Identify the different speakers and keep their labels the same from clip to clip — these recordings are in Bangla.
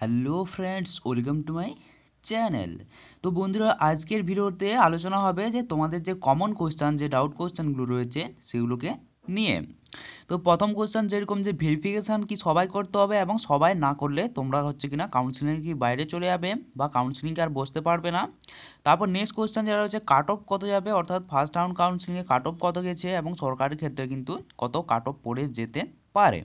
Speaker 1: hello friends welcome to my channel তো বন্ধুরা আজকের ভিডিওতে আলোচনা হবে যে তোমাদের যে কমন কোশ্চেন যে ডাউট কোশ্চেনগুলো রয়েছে সেগুলোকে নিয়ে তো প্রথম কোশ্চেন যেরকম যে ভেরিফিকেশান কি সবাই করতে হবে এবং সবাই না করলে তোমরা হচ্ছে কি না কাউন্সিলিং কি বাইরে চলে যাবে বা কাউন্সিলিংকে আর বসতে পারবে না তারপর নেক্সট কোশ্চেন যারা রয়েছে কাট অফ কত যাবে অর্থাৎ ফার্স্ট রাউন্ড কাউন্সিলিংয়ে কাট অফ কত গেছে এবং সরকারের ক্ষেত্রে কিন্তু কত কাট অফ পড়ে যেতে পারে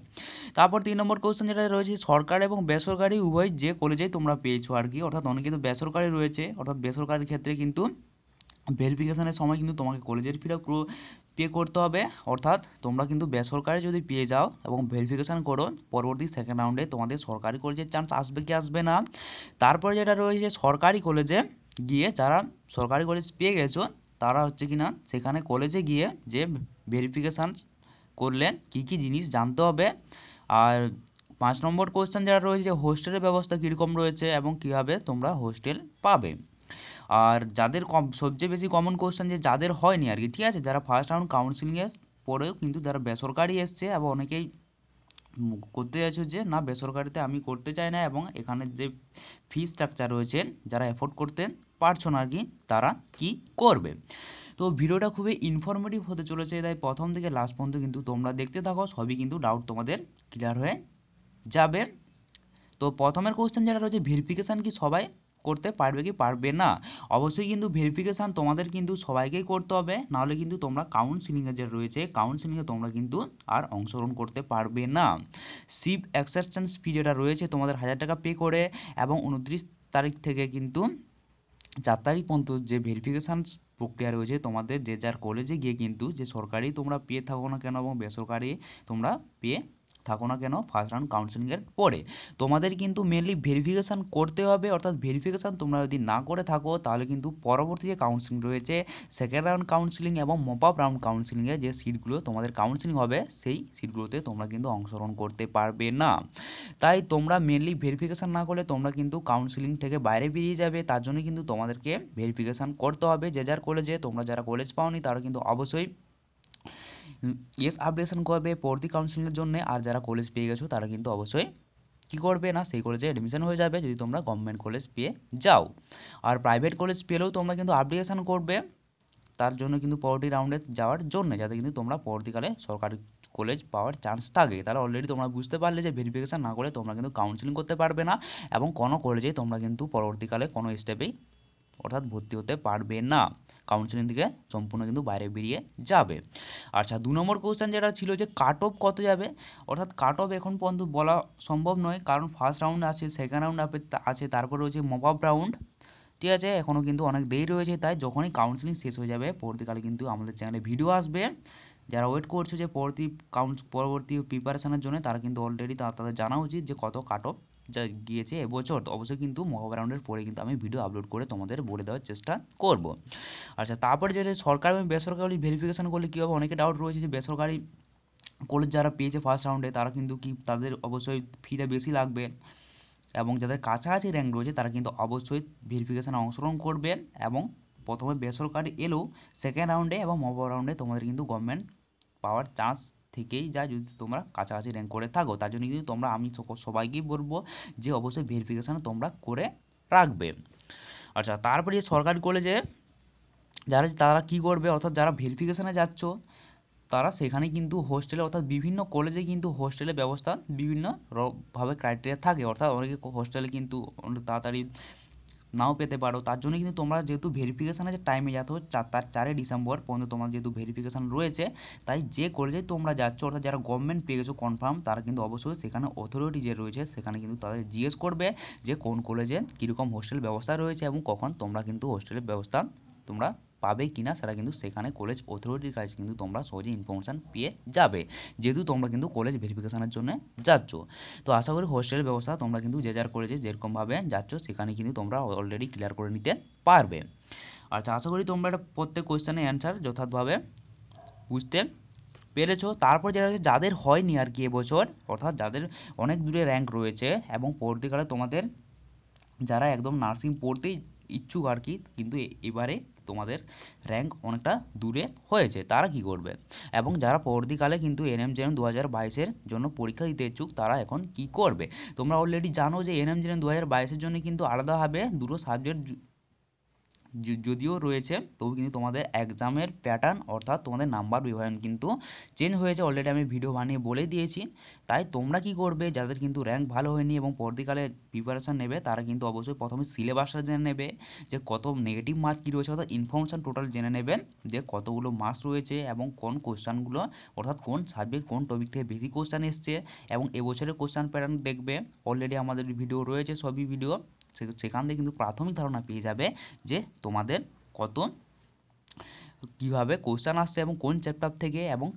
Speaker 1: তারপর তিন নম্বর কোশ্চেন যেটা রয়েছে সরকার এবং বেসরকারি উভয় যে কলেজেই তোমরা পেয়েছো আর কি অর্থাৎ অনেক কিন্তু বেসরকারি রয়েছে অর্থাৎ বেসরকারির ক্ষেত্রে কিন্তু ভেরিফিকেশনের সময় কিন্তু তোমাকে কলেজের ফিটা পে করতে হবে অর্থাৎ তোমরা কিন্তু বেসরকারি যদি পেয়ে যাও এবং ভেরিফিকেশান করো পরবর্তী সেকেন্ড রাউন্ডে তোমাদের সরকারি কলেজের চান্স আসবে কি আসবে না তারপরে যেটা রয়েছে সরকারি কলেজে গিয়ে যারা সরকারি কলেজ পেয়ে গেছো তারা হচ্ছে কি না সেখানে কলেজে গিয়ে যে ভেরিফিকেশান করলে কি কি জিনিস জানতে হবে আর পাঁচ নম্বর কোয়েশ্চেন যেটা রয়েছে হোস্টেলের ব্যবস্থা কীরকম রয়েছে এবং কীভাবে তোমরা হোস্টেল পাবে আর যাদের কম সবচেয়ে বেশি কমন কোশ্চেন যে যাদের হয়নি আর কি ঠিক আছে যারা ফার্স্ট রাউন্ড কাউন্সিলিংয়ের পরেও কিন্তু যারা বেসরকারি এসছে এবং অনেকেই করতে চাইছো যে না বেসরকারিতে আমি করতে চাই না এবং এখানে যে ফি স্ট্রাকচার রয়েছে যারা এফোর্ড করতে পারছো না আর কি তারা কি করবে তো ভিডিওটা খুবই ইনফরমেটিভ হতে চলেছে তাই প্রথম থেকে লাস্ট পর্যন্ত কিন্তু তোমরা দেখতে থাকো সবই কিন্তু ডাউট তোমাদের ক্লিয়ার হয়ে যাবে তো প্রথমের কোয়েশ্চেন যেটা রয়েছে ভেরিফিকেশান কি সবাই করতে পারবে কি পারবে না অবশ্যই কিন্তু ভেরিফিকেশান তোমাদের কিন্তু সবাইকেই করতে হবে নাহলে কিন্তু তোমরা কাউন্সিলিংয়ে যে রয়েছে কাউন্সিলিংয়ে তোমরা কিন্তু আর অংশগ্রহণ করতে পারবে না সিপ অ্যাকসেপটেন্স ফি যেটা রয়েছে তোমাদের হাজার টাকা পে করে এবং উনত্রিশ তারিখ থেকে কিন্তু চার তারিখ পর্যন্ত যে ভেরিফিকেশান প্রক্রিয়া রয়েছে তোমাদের যে যার কলেজে গিয়ে কিন্তু যে সরকারি তোমরা পেয়ে থাকো না কেন এবং বেসরকারি তোমরা পেয়ে থাকো না কেন ফার্স্ট রাউন্ড কাউন্সেলিংয়ের পরে তোমাদের কিন্তু মেনলি ভেরিফিকেশান করতে হবে অর্থাৎ ভেরিফিকেশান তোমরা যদি না করে থাকো তাহলে কিন্তু পরবর্তী যে কাউন্সেলিং রয়েছে সেকেন্ড রাউন্ড কাউন্সিলিং এবং মপ আপ রাউন্ড কাউন্সিলিংয়ে যে সিটগুলো তোমাদের কাউন্সেলিং হবে সেই সিটগুলোতে তোমরা কিন্তু অংশগ্রহণ করতে পারবে না তাই তোমরা মেনলি ভেরিফিকেশান না করলে তোমরা কিন্তু কাউন্সিলিং থেকে বাইরে বেরিয়ে যাবে তার জন্য কিন্তু তোমাদেরকে ভেরিফিকেশান করতে হবে যে যার কলেজে তোমরা যারা কলেজ পাওনি তারা কিন্তু অবশ্যই এস আপডেশন করবে ভর্তি কাউন্সিলিংয়ের জন্য আর যারা কলেজ পেয়ে গেছো তারা কিন্তু অবশ্যই কী করবে না সেই কলেজে অ্যাডমিশন হয়ে যাবে যদি তোমরা গভর্নমেন্ট কলেজ পেয়ে যাও আর প্রাইভেট কলেজ পেলেও তোমরা কিন্তু আপডেশন করবে তার জন্য কিন্তু পরবর্তী রাউন্ডে যাওয়ার জন্য যাতে কিন্তু তোমরা পরবর্তীকালে সরকারি কলেজ পাওয়ার চান্স থাকে তাহলে অলরেডি তোমরা বুঝতে পারলে যে ভেরিফিকেশান না করে তোমরা কিন্তু কাউন্সিলিং করতে পারবে না এবং কোনো কলেজেই তোমরা কিন্তু পরবর্তীকালে কোনো স্টেপেই অর্থাৎ ভর্তি হতে পারবে না কাউন্সিলিং থেকে সম্পূর্ণ কিন্তু বাইরে বেরিয়ে যাবে আচ্ছা দু নম্বর কোয়েশ্চেন যেটা ছিল যে কাট অফ কত যাবে অর্থাৎ কাট অফ এখন পর্যন্ত বলা সম্ভব নয় কারণ ফার্স্ট রাউন্ড আছে সেকেন্ড রাউন্ড আছে তারপর রয়েছে মপ আপ রাউন্ড ঠিক আছে এখনও কিন্তু অনেক দেরি রয়েছে তাই যখনই কাউন্সিলিং শেষ হয়ে যাবে পরবর্তীকালে কিন্তু আমাদের চ্যানেলে ভিডিও আসবে যারা ওয়েট করছে যে পরবর্তী কাউন্স পরবর্তী প্রিপারেশানের জন্য তারা কিন্তু অলরেডি তাদের জানা উচিত যে কত কাট অফ যা গিয়েছে এবছর তো অবশ্যই কিন্তু মক রাউন্ডের পরে কিন্তু আমি ভিডিও আপলোড করে তোমাদের বলে দেওয়ার চেষ্টা করব আচ্ছা তারপরে যেটা সরকারি এবং বেসরকারি ভেরিফিকেশান করলে কী হবে অনেকে ডাউট রয়েছে যে বেসরকারি কলেজ যারা পেয়েছে ফার্স্ট রাউন্ডে তারা কিন্তু কি তাদের অবশ্যই ফিটা বেশি লাগবে এবং যাদের কাছাকাছি র্যাঙ্ক রয়েছে তারা কিন্তু অবশ্যই ভেরিফিকেশানে অংশগ্রহণ করবে এবং প্রথমে বেসরকারি এলেও সেকেন্ড রাউন্ডে এবং মব রাউন্ডে তোমাদের কিন্তু গভর্নমেন্ট পাওয়ার চান্স থেকেই যায় যদি তোমরা কাছাকাছি র্যাঙ্ক করে থাকো তার জন্য কিন্তু তোমরা আমি সবাইকেই বলবো যে অবশ্যই ভেরিফিকেশান তোমরা করে রাখবে আচ্ছা তারপরে সরকারি কলেজে যারা তারা কি করবে অর্থাৎ যারা ভেরিফিকেশানে যাচ্ছ তারা সেখানে কিন্তু হোস্টেলে অর্থাৎ বিভিন্ন কলেজে কিন্তু হোস্টেলের ব্যবস্থা বিভিন্ন ভাবে ক্রাইটেরিয়া থাকে অর্থাৎ অনেকে হোস্টেলে কিন্তু তাড়াতাড়ি নাও পেতে পারো তার জন্য কিন্তু তোমরা যেহেতু verification আছে time এ যাতে চার তার চারই ডিসেম্বর পর্যন্ত তোমার যেহেতু verification রয়েছে তাই যে কলেজে তোমরা যাচ্ছ অর্থাৎ যারা government পেয়েছো confirm তারা কিন্তু অবশ্যই সেখানে authority যে রয়েছে সেখানে কিন্তু তাদের জিজ্ঞেস করবে যে কোন কলেজে কীরকম hostel ব্যবস্থা রয়েছে এবং কখন তোমরা কিন্তু hostel এর ব্যবস্থা তোমরা পাবে কি না সেটা কিন্তু সেখানে কলেজ অথরিটির কাছে কিন্তু তোমরা সহজে ইনফরমেশান পেয়ে যাবে যেহেতু তোমরা কিন্তু কলেজ ভেরিফিকেশানের জন্য যাচ্ছ তো আশা করি হোস্টেলের ব্যবস্থা তোমরা কিন্তু যে যার কলেজে যেরকমভাবে যাচ্ছ সেখানে কিন্তু তোমরা অলরেডি ক্লিয়ার করে নিতে পারবে আচ্ছা আশা করি তোমরা এটা প্রত্যেক কোয়েশ্চেনের অ্যান্সার যথাযথভাবে বুঝতে পেরেছো তারপর যারা যাদের হয়নি আর কি এবছর অর্থাৎ যাদের অনেক দূরে র্যাঙ্ক রয়েছে এবং পরবর্তীকালে তোমাদের যারা একদম নার্সিং পড়তেই ইচ্ছুক আর কি কিন্তু এবারে তোমাদের র্যাঙ্ক অনেকটা দূরে হয়েছে তারা কি করবে এবং যারা পরবর্তীকালে কিন্তু এন এম জেন দু হাজার বাইশের জন্য পরীক্ষা দিতে ইচ্ছুক তারা এখন কি করবে তোমরা অলরেডি জানো যে এন এম জেন দু হাজার বাইশের জন্য কিন্তু আলাদাভাবে দুটো সাবজেক্ট যদিও রয়েছে তবু কিন্তু তোমাদের এক্সামের প্যাটার্ন অর্থাৎ তোমাদের নাম্বার বিভাজন কিন্তু চেঞ্জ হয়েছে অলরেডি আমি ভিডিও বানিয়ে বলে দিয়েছি তাই তোমরা কি করবে যাদের কিন্তু র্যাঙ্ক ভালো হয়নি এবং পরবর্তীকালে প্রিপারেশান নেবে তারা কিন্তু অবশ্যই প্রথমে সিলেবাসটা জেনে নেবে যে কত নেগেটিভ মার্ক কী রয়েছে অর্থাৎ ইনফরমেশান টোটাল জেনে নেবেন যে কতগুলো মার্কস রয়েছে এবং কোন কোশ্চানগুলো অর্থাৎ কোন সাবজেক্ট কোন টপিক থেকে বেশি কোশ্চান এসছে এবং এবছরের কোশ্চান প্যাটার্ন দেখবে অলরেডি আমাদের ভিডিও রয়েছে সবই ভিডিও সেখান থেকে কিন্তু প্রাথমিক ধারণা পেয়ে যাবে যে তোমাদের কত কিভাবে কোশ্চেন আসছে এবং কোন চ্যাপ্টার থেকে এবং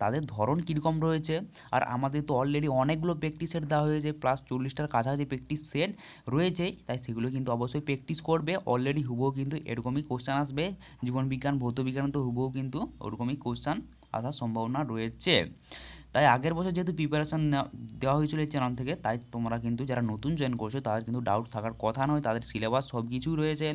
Speaker 1: তাদের ধরন কীরকম রয়েছে আর আমাদের তো অলরেডি অনেকগুলো প্র্যাকটিস সেট দেওয়া হয়েছে প্লাস চল্লিশটার কাছাকাছি প্র্যাকটিস সেট রয়েছে তাই সেগুলো কিন্তু অবশ্যই প্র্যাকটিস করবে অলরেডি হুবহু কিন্তু এরকমই কোশ্চেন আসবে জীবনবিজ্ঞান ভৌতবিজ্ঞান তো হুবহু কিন্তু ওরকমই কোশ্চেন আসার সম্ভাবনা রয়েছে তাই আগের বছর যেহেতু প্রিপারেশান দেওয়া হয়েছিল এই চ্যানেল থেকে তাই তোমরা কিন্তু যারা নতুন জয়েন করছো তাদের কিন্তু ডাউট থাকার কথা নয় তাদের সিলেবাস সব রয়েছে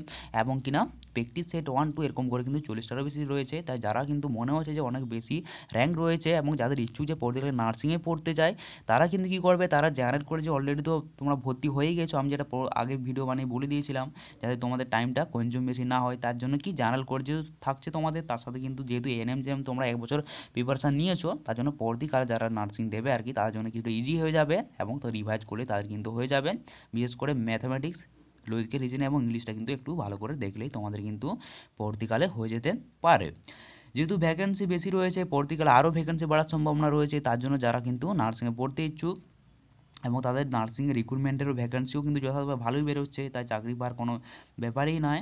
Speaker 1: এবং কিনা প্র্যাকটিস সেট ওয়ান টু এরকম করে কিন্তু চল্লিশটারও বেশি রয়েছে তাই যারা কিন্তু মনে হচ্ছে যে অনেক বেশি র্যাঙ্ক রয়েছে এবং যাদের ইচ্ছুক যে পড়তে গেলে নার্সিংয়ে পড়তে চায় তারা কিন্তু কী করবে তারা জেনারেট করে যে অলরেডি তো তোমরা ভর্তি হয়েই গেছো আমি যেটা আগের ভিডিও বানিয়ে বলে দিয়েছিলাম যাতে তোমাদের টাইমটা কনজিউম বেশি না হয় তার জন্য কি জেনারেল কোর্স থাকছে তোমাদের তার সাথে কিন্তু যেহেতু এনএম জেম তোমরা এক বছর প্রিপারেশান নিয়েছো তার জন্য পরদিকালে যারা নার্সিং দেবে আর কি তার জন্য কিন্তু ইজি হয়ে যাবে এবং তো রিভাইজ করলে তাদের কিন্তু হয়ে যাবে বিশেষ করে ম্যাথামেটিক্স লজিক্যাল রিজনিং এবং ইংলিশটা কিন্তু একটু ভালো করে দেখলেই তোমাদের কিন্তু পরবর্তীকালে হয়ে যেতে পারে যেহেতু ভ্যাকেন্সি বেশি রয়েছে পরবর্তীকালে আরও ভ্যাকেন্সি বাড়ার সম্ভাবনা রয়েছে তার জন্য যারা কিন্তু নার্সিংয়ে পড়তে ইচ্ছুক এবং তাদের নার্সিংয়ের রিক্রুটমেন্টেরও ভ্যাকেন্সিও কিন্তু যথাযথভাবে ভালোই বেরোচ্ছে তাই চাকরি পাওয়ার কোনো ব্যাপারই নয়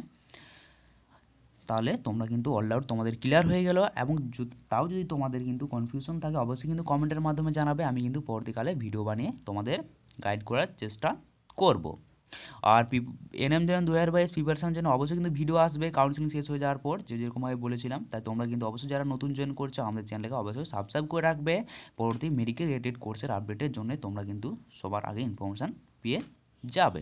Speaker 1: তাহলে তোমরা কিন্তু অলরাউট তোমাদের ক্লিয়ার হয়ে গেল এবং তাও যদি তোমাদের কিন্তু কনফিউশন থাকে অবশ্যই কিন্তু কমেন্টের মাধ্যমে জানাবে আমি কিন্তু পরবর্তীকালে ভিডিও বানিয়ে তোমাদের গাইড করার চেষ্টা করব আর এন এম যেন দু হাজার বাইশ প্রিপারেশানের জন্য অবশ্যই কিন্তু ভিডিও আসবে কাউন্সিলিং শেষ হয়ে যাওয়ার পর যে যেরকমভাবে বলেছিলাম তাই তোমরা কিন্তু অবশ্যই যারা নতুন জয়েন করছো আমাদের চ্যানেলকে অবশ্যই সাবস্ক্রাইব করে রাখবে পরবর্তী মেডিকেল রিলেটেড কোর্সের আপডেটের জন্য তোমরা কিন্তু সবার আগে ইনফরমেশান পেয়ে যাবে